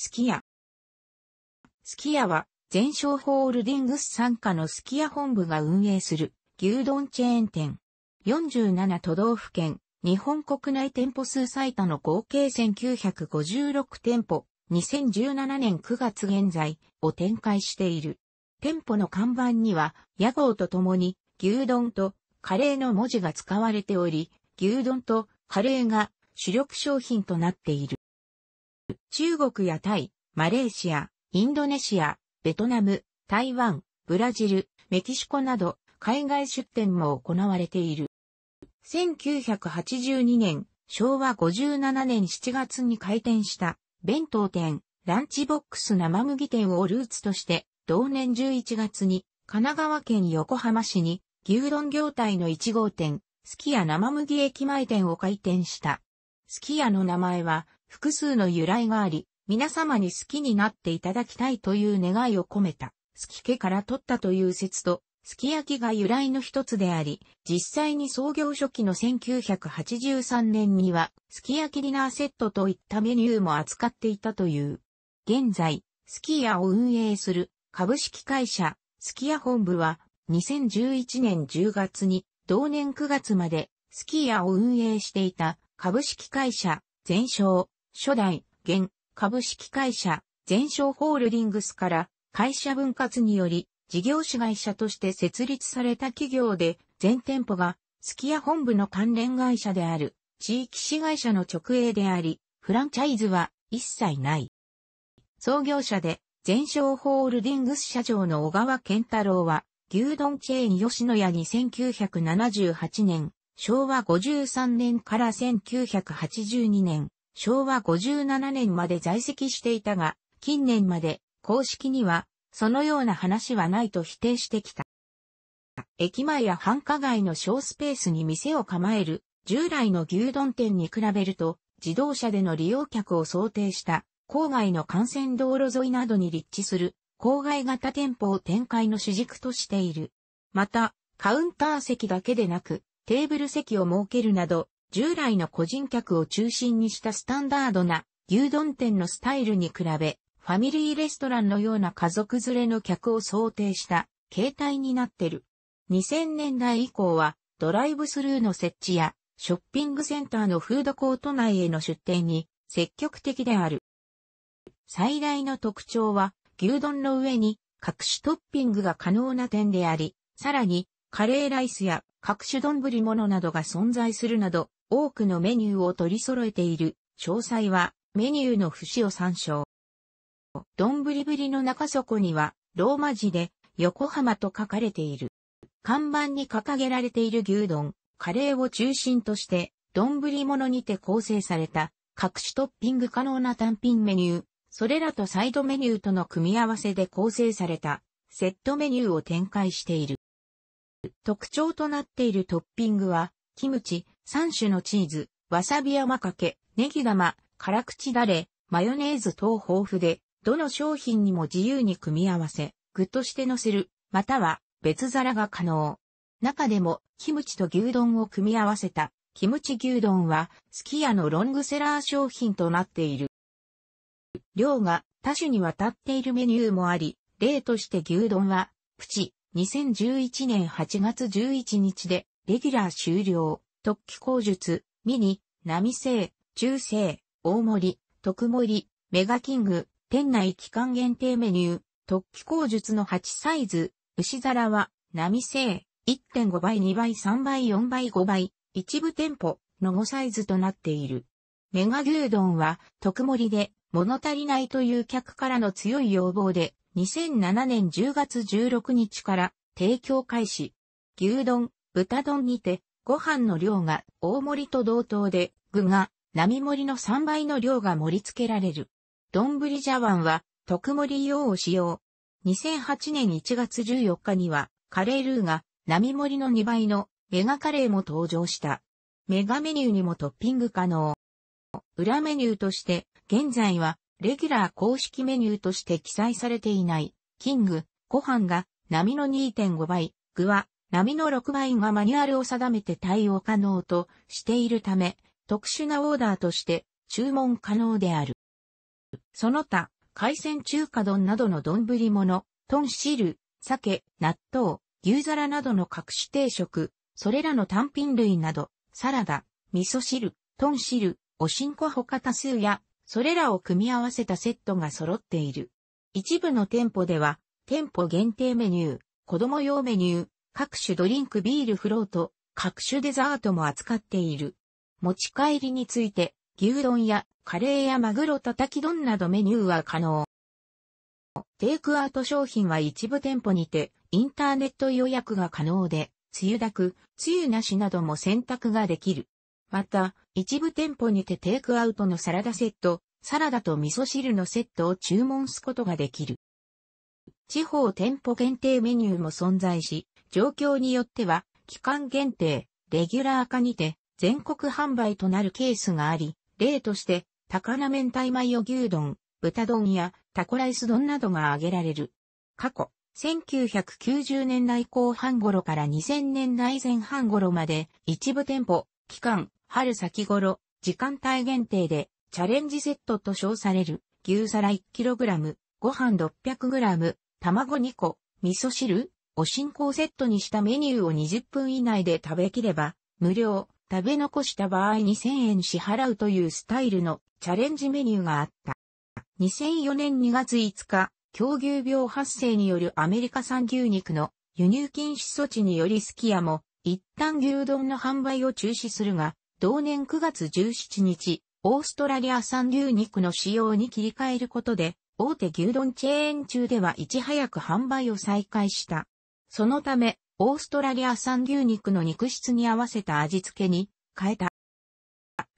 スキヤ。スキヤは、全商ホールディングス傘下のスキヤ本部が運営する牛丼チェーン店。47都道府県、日本国内店舗数最多の合計1956店舗、2017年9月現在を展開している。店舗の看板には、屋号とともに牛丼とカレーの文字が使われており、牛丼とカレーが主力商品となっている。中国やタイ、マレーシア、インドネシア、ベトナム、台湾、ブラジル、メキシコなど海外出店も行われている。1982年、昭和57年7月に開店した弁当店、ランチボックス生麦店をルーツとして、同年11月に神奈川県横浜市に牛丼業態の1号店、すきや生麦駅前店を開店した。すきやの名前は複数の由来があり、皆様に好きになっていただきたいという願いを込めた、好き家から取ったという説と、すき焼きが由来の一つであり、実際に創業初期の1983年には、すき焼きディナーセットといったメニューも扱っていたという。現在、すき家を運営する株式会社、すき家本部は、2011年10月に、同年9月まで、すき家を運営していた株式会社、全商、初代、現、株式会社、全商ホールディングスから会社分割により事業主会社として設立された企業で全店舗がスキヤ本部の関連会社である地域市会社の直営でありフランチャイズは一切ない。創業者で全商ホールディングス社長の小川健太郎は牛丼チェーン吉野家に1978年、昭和53年から1982年、昭和57年まで在籍していたが、近年まで公式にはそのような話はないと否定してきた。駅前や繁華街の小スペースに店を構える従来の牛丼店に比べると自動車での利用客を想定した郊外の幹線道路沿いなどに立地する郊外型店舗を展開の主軸としている。また、カウンター席だけでなくテーブル席を設けるなど従来の個人客を中心にしたスタンダードな牛丼店のスタイルに比べ、ファミリーレストランのような家族連れの客を想定した形態になってる。2000年代以降はドライブスルーの設置やショッピングセンターのフードコート内への出店に積極的である。最大の特徴は牛丼の上に各種トッピングが可能な点であり、さらにカレーライスや各種丼物などが存在するなど多くのメニューを取り揃えている。詳細はメニューの節を参照。丼ぶりぶりの中底には、ローマ字で、横浜と書かれている。看板に掲げられている牛丼、カレーを中心として、丼物にて構成された、各種トッピング可能な単品メニュー、それらとサイドメニューとの組み合わせで構成された、セットメニューを展開している。特徴となっているトッピングは、キムチ、3種のチーズ、わさび甘かけ、ネギ玉、辛口だれ、マヨネーズ等豊富で、どの商品にも自由に組み合わせ、具として乗せる、または別皿が可能。中でも、キムチと牛丼を組み合わせた、キムチ牛丼は、すき家のロングセラー商品となっている。量が多種にわたっているメニューもあり、例として牛丼は、プチ、2011年8月11日で、レギュラー終了。特記口述、ミニ、波製、中製、大盛、り、特盛、り、メガキング、店内期間限定メニュー、特記口述の8サイズ、牛皿は、波生、1.5倍、2倍、3倍、4倍、5倍、一部店舗の5サイズとなっている。メガ牛丼は、特盛りで、物足りないという客からの強い要望で、2007年10月16日から提供開始。牛丼、豚丼にて、ご飯の量が大盛りと同等で、具が並盛りの3倍の量が盛り付けられる。丼茶碗は特盛り用を使用。2008年1月14日にはカレールーが並盛りの2倍のメガカレーも登場した。メガメニューにもトッピング可能。裏メニューとして現在はレギュラー公式メニューとして記載されていないキングご飯が並の2.5倍、具は波の6倍がマニュアルを定めて対応可能としているため、特殊なオーダーとして注文可能である。その他、海鮮中華丼などの丼物、豚汁、鮭、納豆、牛皿などの各種定食、それらの単品類など、サラダ、味噌汁、豚汁、おしんこ他多数や、それらを組み合わせたセットが揃っている。一部の店舗では、店舗限定メニュー、子供用メニュー、各種ドリンクビールフロート、各種デザートも扱っている。持ち帰りについて、牛丼やカレーやマグロたたき丼などメニューは可能。テイクアウト商品は一部店舗にて、インターネット予約が可能で、梅雨だく、梅雨なしなども選択ができる。また、一部店舗にてテイクアウトのサラダセット、サラダと味噌汁のセットを注文すことができる。地方店舗限定メニューも存在し、状況によっては、期間限定、レギュラー化にて、全国販売となるケースがあり、例として、高菜明太マヨ牛丼、豚丼やタコライス丼などが挙げられる。過去、1990年代後半頃から2000年代前半頃まで、一部店舗、期間、春先頃、時間帯限定で、チャレンジセットと称される、牛皿 1kg、ご飯 600g、卵2個、味噌汁、お進行セットにしたメニューを20分以内で食べきれば、無料、食べ残した場合2000円支払うというスタイルのチャレンジメニューがあった。2004年2月5日、狂牛病発生によるアメリカ産牛肉の輸入禁止措置によりすき家も、一旦牛丼の販売を中止するが、同年9月17日、オーストラリア産牛肉の使用に切り替えることで、大手牛丼チェーン中ではいち早く販売を再開した。そのため、オーストラリア産牛肉の肉質に合わせた味付けに変えた。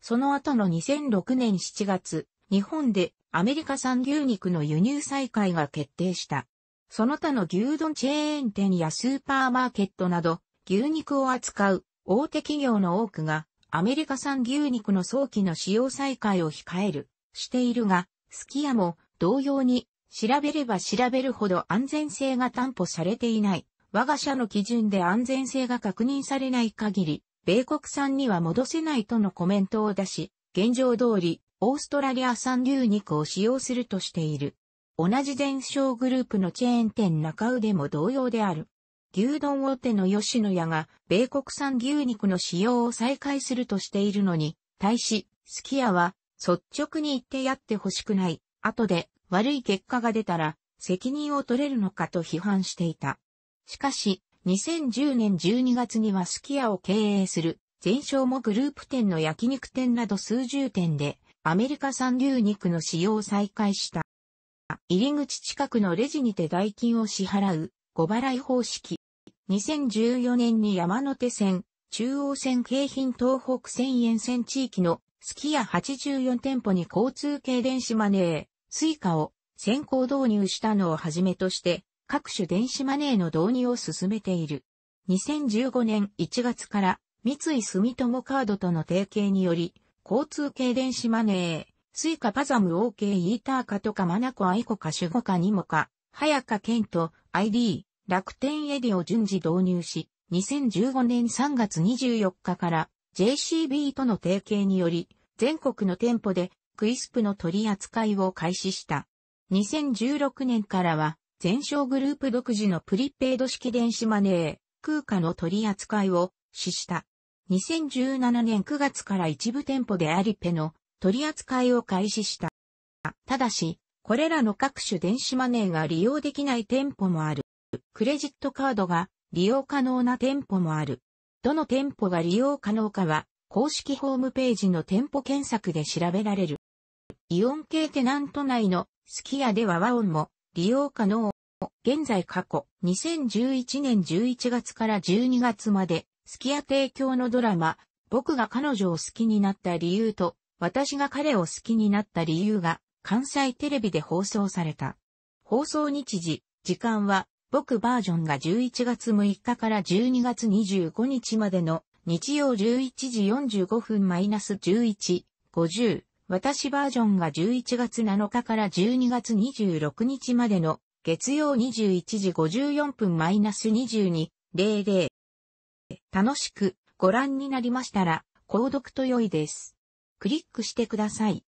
その後の2006年7月、日本でアメリカ産牛肉の輸入再開が決定した。その他の牛丼チェーン店やスーパーマーケットなど、牛肉を扱う大手企業の多くが、アメリカ産牛肉の早期の使用再開を控える、しているが、スキヤも同様に、調べれば調べるほど安全性が担保されていない、我が社の基準で安全性が確認されない限り、米国産には戻せないとのコメントを出し、現状通り、オーストラリア産牛肉を使用するとしている。同じ伝承グループのチェーン店中腕も同様である。牛丼大手の吉野家が、米国産牛肉の使用を再開するとしているのに、対し、すき家は、率直に言ってやってほしくない。後で、悪い結果が出たら、責任を取れるのかと批判していた。しかし、2010年12月にはスキアを経営する、全商もグループ店の焼肉店など数十店で、アメリカ産牛肉の使用を再開した。入り口近くのレジにて代金を支払う、ご払い方式。2014年に山手線、中央線京浜東北線沿線地域のスキ家84店舗に交通系電子マネー、スイカを先行導入したのをはじめとして、各種電子マネーの導入を進めている。2015年1月から三井住友カードとの提携により、交通系電子マネー、スイカパザム OK イーターカとかマナコアイコシュゴカニモか、早ケンと ID、楽天エディを順次導入し、2015年3月24日から JCB との提携により、全国の店舗でクイスプの取り扱いを開始した。2016年からは全商グループ独自のプリペイド式電子マネー、空貨の取り扱いを死した。2017年9月から一部店舗でアリペの取り扱いを開始した。ただし、これらの各種電子マネーが利用できない店舗もある。クレジットカードが利用可能な店舗もある。どの店舗が利用可能かは、公式ホームページの店舗検索で調べられる。イオン系テナント内のスキアではオンも利用可能。現在過去、2011年11月から12月まで、スキア提供のドラマ、僕が彼女を好きになった理由と、私が彼を好きになった理由が、関西テレビで放送された。放送日時、時間は、僕バージョンが11月6日から12月25日までの、日曜11時45分 -11、50、私バージョンが11月7日から12月26日までの月曜21時54分 -22.00 楽しくご覧になりましたら、購読と良いです。クリックしてください。